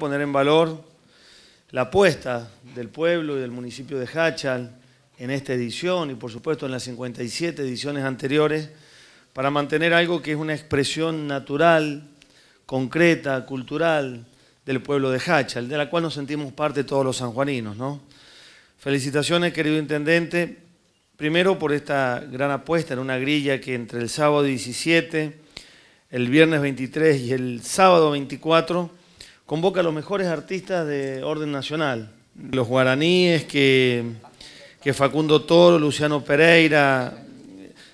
poner en valor la apuesta del pueblo y del municipio de Hachal en esta edición y por supuesto en las 57 ediciones anteriores para mantener algo que es una expresión natural, concreta, cultural del pueblo de Hachal, de la cual nos sentimos parte todos los sanjuaninos. Felicitaciones, querido intendente, primero por esta gran apuesta en una grilla que entre el sábado 17, el viernes 23 y el sábado 24 convoca a los mejores artistas de orden nacional. Los guaraníes que, Facundo Toro, Luciano Pereira,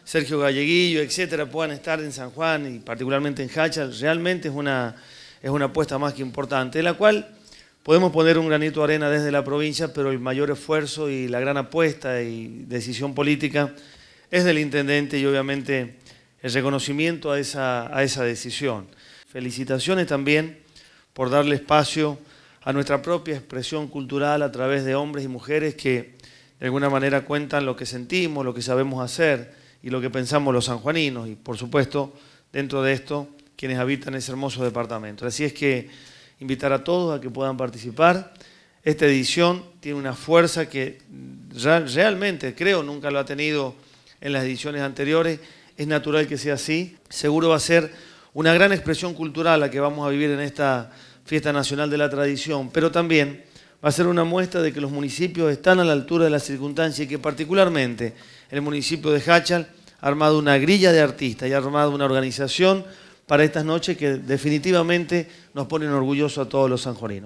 Sergio Galleguillo, etcétera, puedan estar en San Juan y particularmente en Hacha. realmente es una, es una apuesta más que importante, de la cual podemos poner un granito de arena desde la provincia, pero el mayor esfuerzo y la gran apuesta y decisión política es del intendente y obviamente el reconocimiento a esa, a esa decisión. Felicitaciones también por darle espacio a nuestra propia expresión cultural a través de hombres y mujeres que de alguna manera cuentan lo que sentimos, lo que sabemos hacer y lo que pensamos los sanjuaninos y por supuesto dentro de esto quienes habitan ese hermoso departamento. Así es que invitar a todos a que puedan participar. Esta edición tiene una fuerza que realmente creo nunca lo ha tenido en las ediciones anteriores. Es natural que sea así. Seguro va a ser una gran expresión cultural la que vamos a vivir en esta fiesta nacional de la tradición, pero también va a ser una muestra de que los municipios están a la altura de las circunstancias y que particularmente el municipio de Hachal ha armado una grilla de artistas y ha armado una organización para estas noches que definitivamente nos ponen orgulloso a todos los sanjorinos.